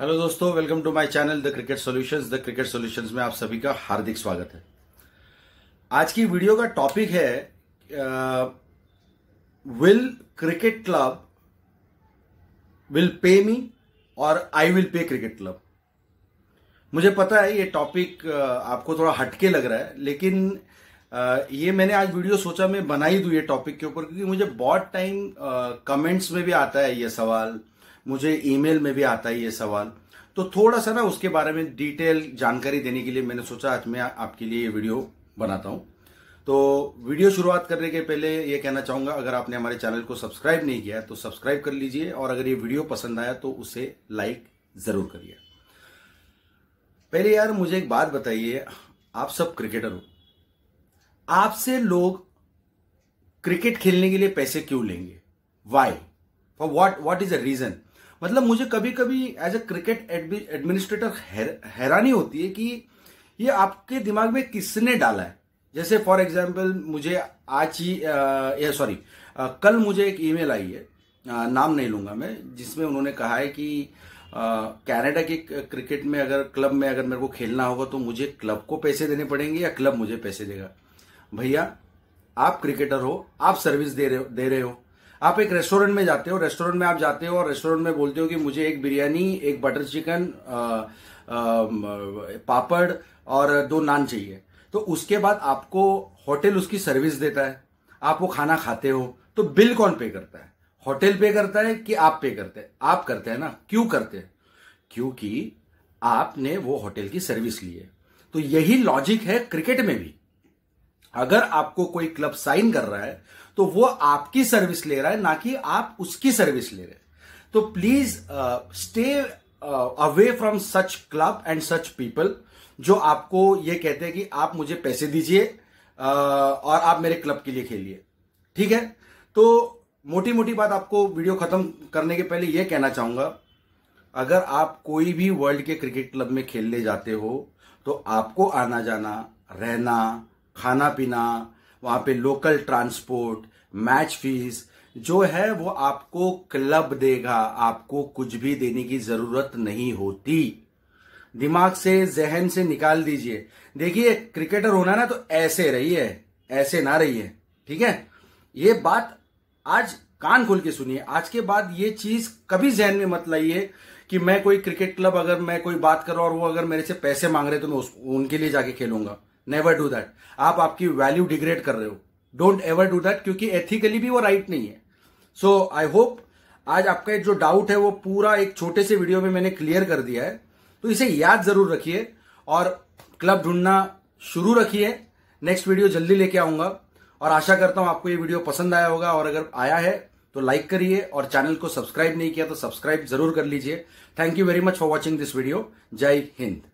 hello दोस्तों welcome to my channel the cricket solutions the cricket solutions में आप सभी का हार्दिक स्वागत है आज की वीडियो का टॉपिक है will cricket club will pay me और I will pay cricket club मुझे पता है ये टॉपिक आपको थोड़ा हटके लग रहा है लेकिन ये मैंने आज वीडियो सोचा मैं बना ही ये टॉपिक के ऊपर क्योंकि मुझे बहुत टाइम कमेंट्स में भी आता है ये सवाल मुझे ईमेल में भी आता है ये सवाल तो थोड़ा सा ना उसके बारे में डिटेल जानकारी देने के लिए मैंने सोचा आज मैं आपके लिए ये वीडियो बनाता हूं तो वीडियो शुरुआत करने के पहले ये कहना चाहूंगा अगर आपने हमारे चैनल को सब्सक्राइब नहीं किया तो सब्सक्राइब कर लीजिए और अगर ये वीडियो पसंद आया तो उसे लाइक ज़रूर करिए पहले यार मुझे एक बात बताइए आप सब क्रिकेटर हो आपसे लोग क्रिकेट खेलने के लिए पैसे क्यों लेंगे why for what what is a reason मतलब मुझे कभी कभी एज ए क्रिकेट एडमिनिस्ट्रेटर हैरानी होती है कि ये आपके दिमाग में किसने डाला है जैसे फॉर एग्जाम्पल मुझे आज ही सॉरी कल मुझे एक ईमेल आई है आ, नाम नहीं लूंगा मैं जिसमें उन्होंने कहा है कि कनाडा के क्रिकेट में अगर क्लब में अगर मेरे को खेलना होगा तो मुझे क्लब को पैसे देने पड़ेंगे या क्लब मुझे पैसे देगा भैया आप क्रिकेटर हो आप सर्विस दे रहे हो दे रहे हो आप एक रेस्टोरेंट में जाते हो रेस्टोरेंट में आप जाते हो और रेस्टोरेंट में बोलते हो कि मुझे एक बिरयानी एक बटर चिकन पापड़ और दो नान चाहिए तो उसके बाद आपको होटल उसकी सर्विस देता है आप वो खाना खाते हो तो बिल कौन पे करता है होटल पे करता है कि आप पे करते हैं आप करते हैं ना क्यों करते हैं क्योंकि आपने वो होटल की सर्विस ली है तो यही लॉजिक है क्रिकेट में भी अगर आपको कोई क्लब साइन कर रहा है तो वो आपकी सर्विस ले रहा है ना कि आप उसकी सर्विस ले रहे तो please stay away from such club and such people जो आपको ये कहते हैं कि आप मुझे पैसे दीजिए uh, और आप मेरे क्लब के लिए खेलिए ठीक है तो मोटी मोटी बात आपको वीडियो खत्म करने के पहले यह कहना चाहूंगा अगर आप कोई भी वर्ल्ड के क्रिकेट क्लब में खेलने जाते हो तो आपको आना जाना रहना खाना पीना वहां पे लोकल ट्रांसपोर्ट मैच फीस जो है वो आपको क्लब देगा आपको कुछ भी देने की जरूरत नहीं होती दिमाग से जहन से निकाल दीजिए देखिए क्रिकेटर होना ना तो ऐसे रहिए ऐसे ना रहिए ठीक है ये बात आज कान खोल के सुनिए आज के बाद ये चीज कभी जहन में मत लाइए कि मैं कोई क्रिकेट क्लब अगर मैं कोई बात कर रहा और वो अगर मेरे से पैसे मांग रहे तो मैं उस, उनके लिए जाके खेलूंगा नेवर डू दैट आप आपकी वैल्यू डिग्रेड कर रहे हो डोंट एवर डू दैट क्योंकि एथिकली भी वो राइट नहीं है सो आई होप आज आपका जो डाउट है वो पूरा एक छोटे से वीडियो में मैंने क्लियर कर दिया है तो इसे याद जरूर रखिए और क्लब ढूंढना शुरू रखिए नेक्स्ट वीडियो जल्दी लेके आऊंगा और आशा करता हूं आपको ये वीडियो पसंद आया होगा और अगर आया है तो लाइक करिए और चैनल को सब्सक्राइब नहीं किया तो सब्सक्राइब जरूर कर लीजिए thank you very much for watching this video जय हिंद